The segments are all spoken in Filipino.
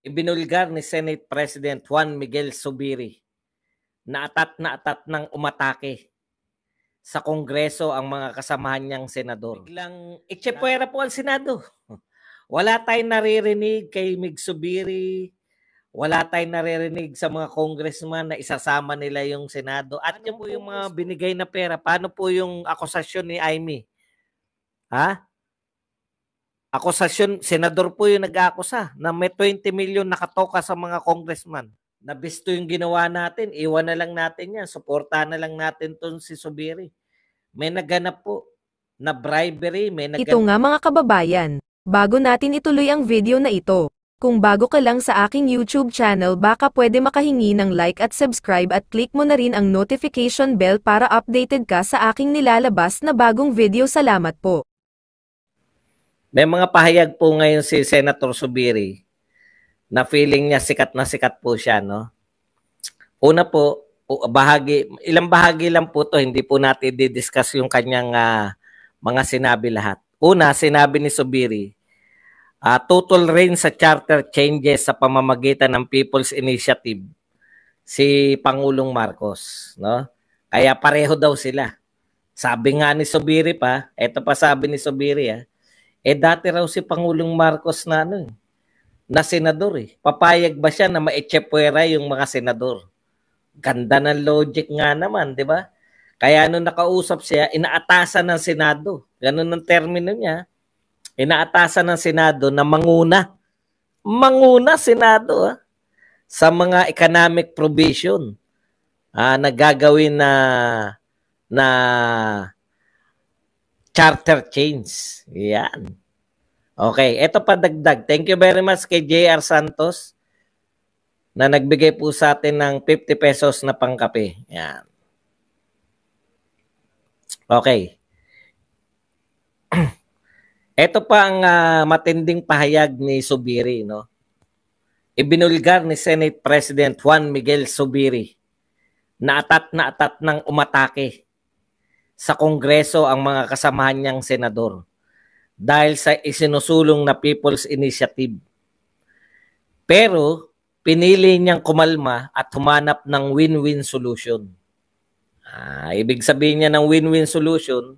ibinulgar ni Senate President Juan Miguel Subiri na atat na atat ng umatake sa Kongreso ang mga kasamahan niyang senador. Biglang itsepwera po ang Senado. Wala tayong naririnig kay Mig Subiri, wala tayong naririnig sa mga congressman na isasama nila yung Senado. At ano yung po yung mga binigay na pera, paano po yung akusasyon ni Amy? Ha? Akusasyon, senador po yung nag-aakusa na may 20 million nakatoka sa mga congressman. Nabisto yung ginawa natin, iwan na lang natin yan, suporta na lang natin ton si Subiri. May naganap po na bribery, may naganap. Ito nga mga kababayan, bago natin ituloy ang video na ito. Kung bago ka lang sa aking YouTube channel baka pwede makahingi ng like at subscribe at click mo na rin ang notification bell para updated ka sa aking nilalabas na bagong video. Salamat po. May mga pahayag po ngayon si Senator Subiri na feeling niya sikat na sikat po siya, no? Una po, bahagi, ilang bahagi lang po to, hindi po natin didiscuss yung kanyang uh, mga sinabi lahat. Una, sinabi ni Subiri, uh, ah, total rain sa charter changes sa pamamagitan ng People's Initiative si Pangulong Marcos, no? Kaya pareho daw sila. Sabi nga ni Subiri pa, eto pa sabi ni Subiri ah, eh dati raw si Pangulong Marcos na ano eh, na senador eh. Papayag ba siya na maechepwera yung mga senador? Ganda ng logic nga naman, di ba? Kaya nung ano nakausap siya, inaatasan ng Senado. Ganun ang termino niya. Inaatasan ng Senado na manguna. Manguna, Senado, ah, sa mga economic provision ah, na gagawin na na charter chains. Yan. Okay, ito pa dagdag. Thank you very much kay JR Santos na nagbigay po sa atin ng 50 pesos na pangkape. Yan. Okay. Ito pa ang uh, matinding pahayag ni Subiri, no? Ibinulgar ni Senate President Juan Miguel Subiri na atat na atat ng umatake sa Kongreso ang mga kasamahan niyang senador dahil sa isinusulong na People's Initiative. Pero pinili niyang kumalma at humanap ng win-win solution. Ah, ibig sabihin niya ng win-win solution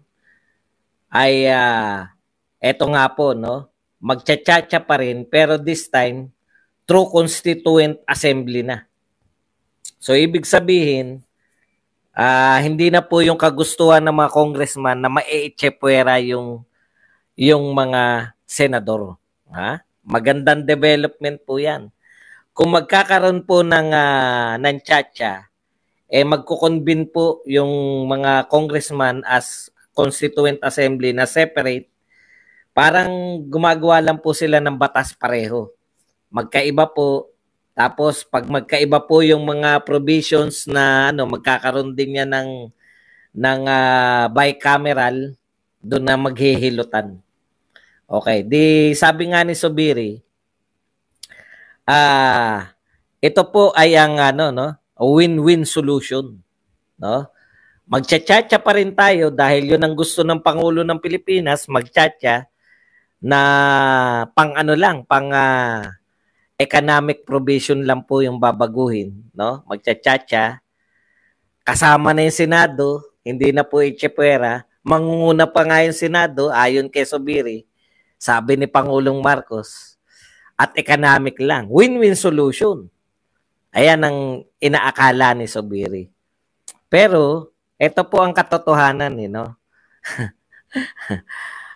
ay uh, eto nga po, no? Magchachacha pa rin pero this time through Constituent Assembly na. So ibig sabihin, uh, hindi na po yung kagustuhan ng mga congressman na maiechepuera yung yung mga senador. Ha? Magandang development po 'yan. Kung magkakaroon po ng uh, ng chacha, eh magkukonvene po yung mga congressman as constituent assembly na separate. Parang gumagawa lang po sila ng batas pareho. Magkaiba po tapos pag magkaiba po yung mga provisions na ano magkakaroon din niya ng ng uh, bicameral doon na maghihilutan. Okay, di sabi nga ni Sobiri ah uh, ito po ay ang ano no, win-win solution, no? Magchachacha pa rin tayo dahil 'yun ang gusto ng pangulo ng Pilipinas, magchacha na pang ano lang, pang uh, economic provision lang po yung babaguhin, no? Magchachacha. Kasama na yung Senado, hindi na po itchepwera. Mangunguna pa nga yung Senado, ayon kay Sobiri, sabi ni Pangulong Marcos, at economic lang. Win-win solution. Ayan ang inaakala ni Sobiri. Pero, ito po ang katotohanan, eh, no?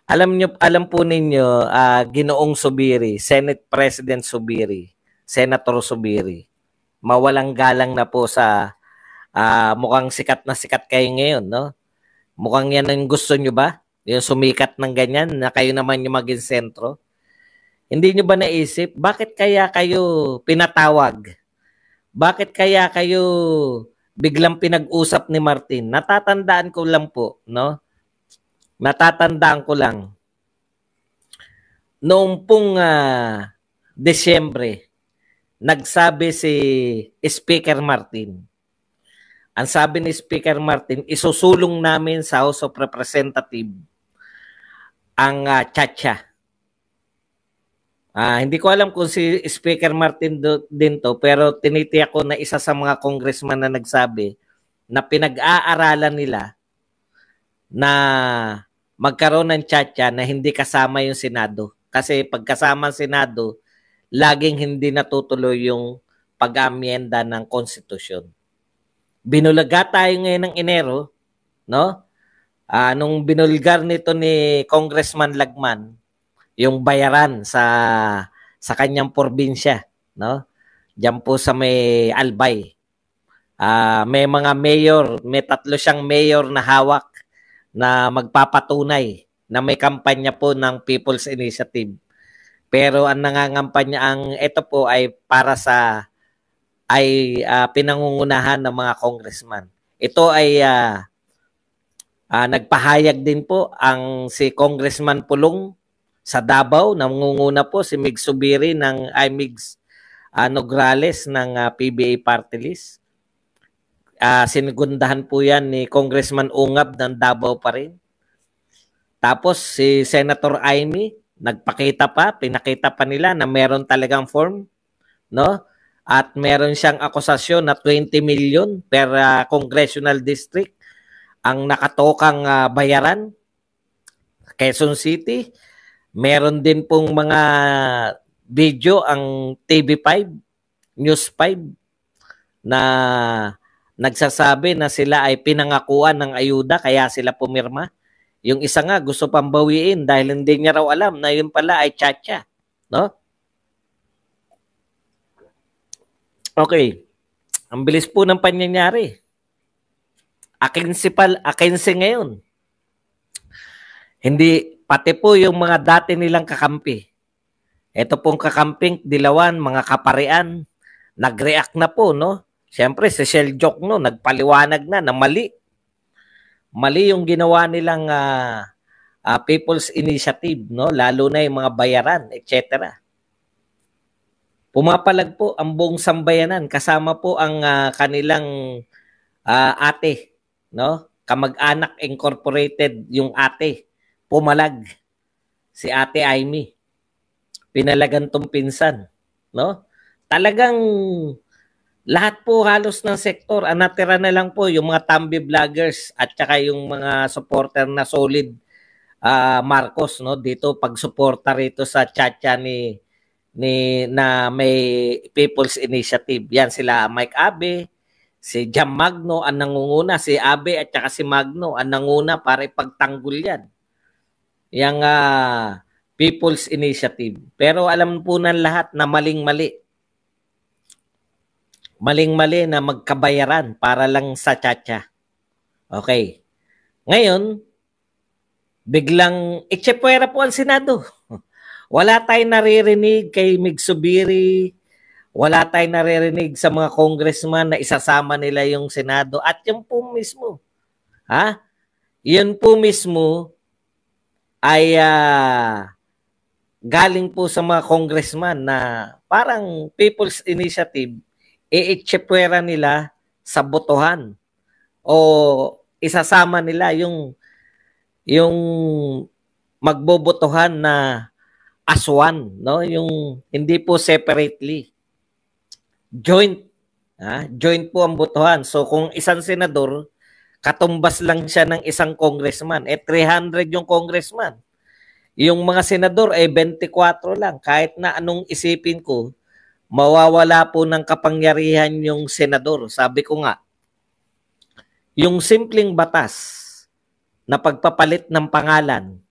Alam niyo alam po ninyo, uh, Ginoong Subiri, Senate President Subiri, Senator Subiri, mawalang galang na po sa uh, mukhang sikat na sikat kayo ngayon, no? Mukhang yan ang gusto niyo ba? Yung sumikat ng ganyan, na kayo naman yung maging sentro? Hindi niyo ba naisip, bakit kaya kayo pinatawag? Bakit kaya kayo biglang pinag-usap ni Martin? Natatandaan ko lang po, no? natatandaan ko lang, noong pong uh, Desyembre, nagsabi si Speaker Martin, ang sabi ni Speaker Martin, isusulong namin sa House of Representatives ang uh, chacha. Uh, hindi ko alam kung si Speaker Martin do, din to, pero tinitiyak ko na isa sa mga congressman na nagsabi na pinag-aaralan nila na magkaroon ng chacha na hindi kasama yung Senado. Kasi pagkasama ang Senado, laging hindi natutuloy yung pag-amyenda ng konstitusyon. Binulaga tayo ngayon ng Enero, no? Uh, nung binulgar nito ni Congressman Lagman, yung bayaran sa sa kanyang probinsya, no? Diyan po sa may Albay. Uh, may mga mayor, may tatlo siyang mayor na hawak na magpapatunay na may kampanya po ng People's Initiative. Pero ang nangangampanya ang ito po ay para sa ay uh, pinangungunahan ng mga congressman. Ito ay uh, uh, nagpahayag din po ang si Congressman Pulong sa Davao, nangunguna po si Mig Subiri ng ay Migs uh, Nograles ng uh, PBA Party List. Uh, ah, sinigundahan po yan ni Congressman Ungab ng Davao pa rin. Tapos si Senator Amy, nagpakita pa, pinakita pa nila na meron talagang form, no? At meron siyang akusasyon na 20 million per uh, congressional district ang nakatokang uh, bayaran. Quezon City, meron din pong mga video ang TV5, News 5 na nagsasabi na sila ay pinangakuan ng ayuda kaya sila pumirma. Yung isa nga gusto pang dahil hindi niya raw alam na yun pala ay chacha. No? Okay. Ang bilis po ng panyanyari. Akinsi, pal, akinsi ngayon. Hindi, pati po yung mga dati nilang kakampi. Ito pong kakamping, dilawan, mga kaparean, nag-react na po, no? Siyempre, si Shell Joke no, nagpaliwanag na na mali. Mali yung ginawa nilang uh, uh, People's Initiative, no? lalo na yung mga bayaran, etc. Pumapalag po ang buong sambayanan kasama po ang uh, kanilang uh, ate, no? Kamag-anak Incorporated yung ate. Pumalag si Ate Amy. Pinalagan tong pinsan, no? Talagang lahat po halos ng sektor, ang ah, na lang po yung mga Tambi vloggers at saka yung mga supporter na solid uh, Marcos no dito pag suporta rito sa chacha ni ni na may People's Initiative. Yan sila Mike Abe, si Jam Magno ang nangunguna, si Abe at saka si Magno ang nanguna para ipagtanggol yan. Yang uh, People's Initiative. Pero alam po nang lahat na maling-mali maling-mali na magkabayaran para lang sa chacha. Okay. Ngayon, biglang itsepwera po ang Senado. Wala tayong naririnig kay Migsubiri, wala tayong naririnig sa mga congressman na isasama nila yung Senado at yung po mismo. Ha? Yun po mismo ay uh, galing po sa mga congressman na parang People's Initiative iitsipwera nila sa botohan o isasama nila yung yung magbobotohan na aswan no yung hindi po separately joint ha? joint po ang botohan so kung isang senador katumbas lang siya ng isang congressman eh 300 yung congressman yung mga senador ay eh, 24 lang kahit na anong isipin ko mawawala po ng kapangyarihan yung senador. Sabi ko nga, yung simpleng batas na pagpapalit ng pangalan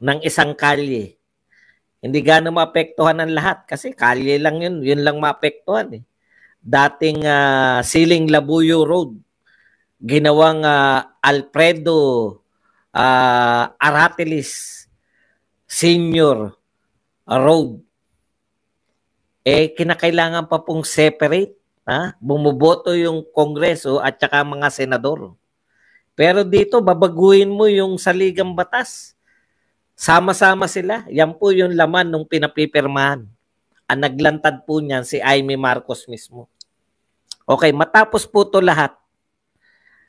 ng isang kalye, hindi gano'ng maapektuhan ang lahat kasi kalye lang yun, yun lang maapektuhan eh. Dating uh, Siling Labuyo Road, ginawang uh, Alfredo uh, ah, Aratilis Senior Road eh kinakailangan pa pong separate, ha? Bumoboto yung Kongreso at saka mga senador. Pero dito babaguhin mo yung saligang batas. Sama-sama sila. Yan po yung laman nung pinapipirmahan. Ang naglantad po niyan si Aimee Marcos mismo. Okay, matapos po to lahat,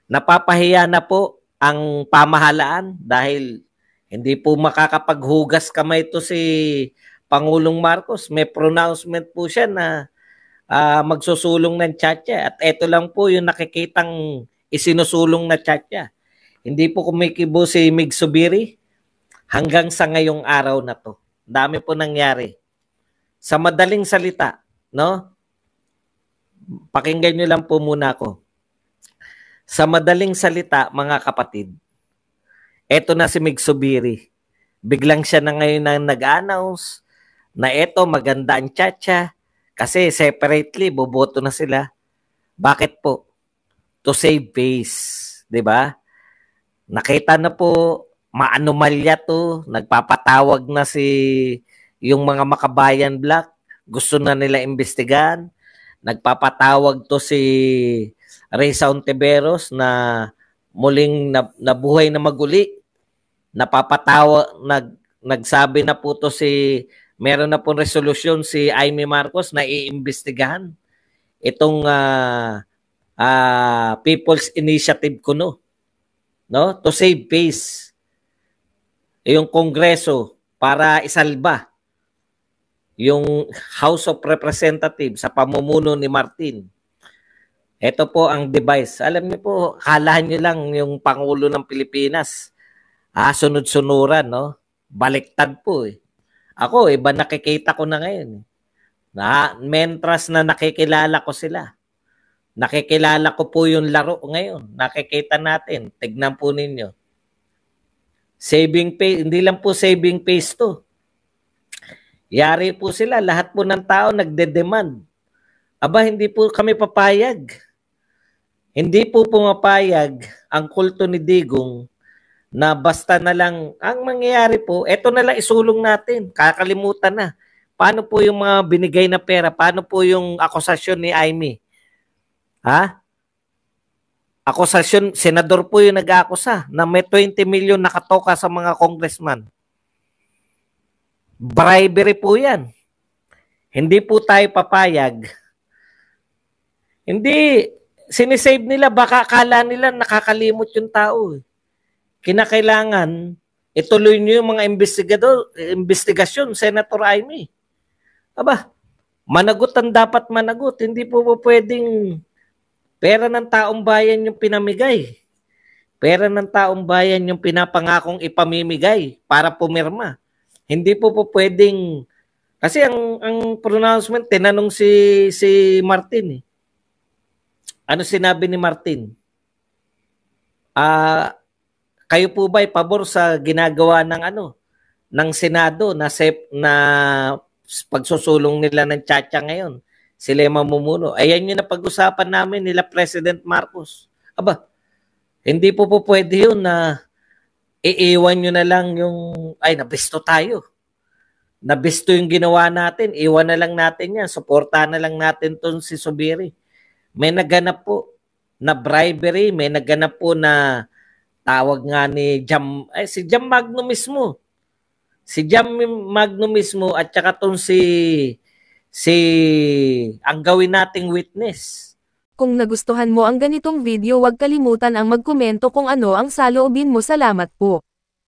napapahiya na po ang pamahalaan dahil hindi po makakapaghugas kamay to si Pangulong Marcos, may pronouncement po siya na uh, magsusulong ng Chacha. At ito lang po yung nakikitang isinusulong na Chacha. Hindi po kumikibo si Mig Subiri hanggang sa ngayong araw na to. Dami po nangyari. Sa madaling salita, no? Pakinggan niyo lang po muna ako. Sa madaling salita, mga kapatid, eto na si Mig Subiri. Biglang siya na ngayon na nag-announce na eto maganda ang chacha kasi separately boboto na sila. Bakit po? To save face, 'di ba? Nakita na po maanomalya to, nagpapatawag na si yung mga makabayan black, gusto na nila imbestigan. Nagpapatawag to si Ray Saunteveros na muling nabuhay na maguli. Napapatawa, nag, nagsabi na po to si meron na pong resolusyon si Aimee Marcos na iimbestigahan itong uh, uh, People's Initiative kuno no to save face yung kongreso para isalba yung House of Representatives sa pamumuno ni Martin. Ito po ang device. Alam niyo po, kalahan niyo lang yung Pangulo ng Pilipinas. Ah, sunod-sunuran, no? Baliktad po eh. Ako, iba eh, nakikita ko na ngayon. Eh. Na, mentras na nakikilala ko sila. Nakikilala ko po yung laro ngayon. Nakikita natin. Tignan po ninyo. Saving pay, hindi lang po saving pace to. Yari po sila. Lahat po ng tao nagde-demand. Aba, hindi po kami papayag. Hindi po pumapayag ang kulto ni Digong na basta na lang, ang mangyayari po, eto na lang isulong natin, kakalimutan na. Paano po yung mga binigay na pera? Paano po yung akusasyon ni Amy? Ha? Akusasyon, senador po yung nag akusa na may 20 million nakatoka sa mga congressman. Bribery po yan. Hindi po tayo papayag. Hindi, sinisave nila, baka akala nila nakakalimot yung tao. Eh kinakailangan ituloy niyo yung mga investigador, investigasyon, Senator Aimee. Aba, managot ang dapat managot. Hindi po po pwedeng pera ng taong bayan yung pinamigay. Pera ng taong bayan yung pinapangakong ipamimigay para pumirma. Hindi po po pwedeng kasi ang ang pronouncement tinanong si si Martin eh. Ano sinabi ni Martin? Ah, uh, kayo po ba ay pabor sa ginagawa ng ano ng Senado na sep, na pagsusulong nila ng Chacha ngayon? Sila yung mamumuno. Ayan yung napag-usapan namin nila President Marcos. Aba, hindi po po pwede yun na iiwan nyo na lang yung, ay, nabisto tayo. Nabisto yung ginawa natin, iwan na lang natin yan, suporta na lang natin ton si Subiri. May naganap po na bribery, may naganap po na Tawag nga ni Jam, eh, si Jam Magno mismo. Si Jam Magno mismo at saka tong si, si, ang gawin nating witness. Kung nagustuhan mo ang ganitong video huwag kalimutan ang magkomento kung ano ang saloobin mo. Salamat po.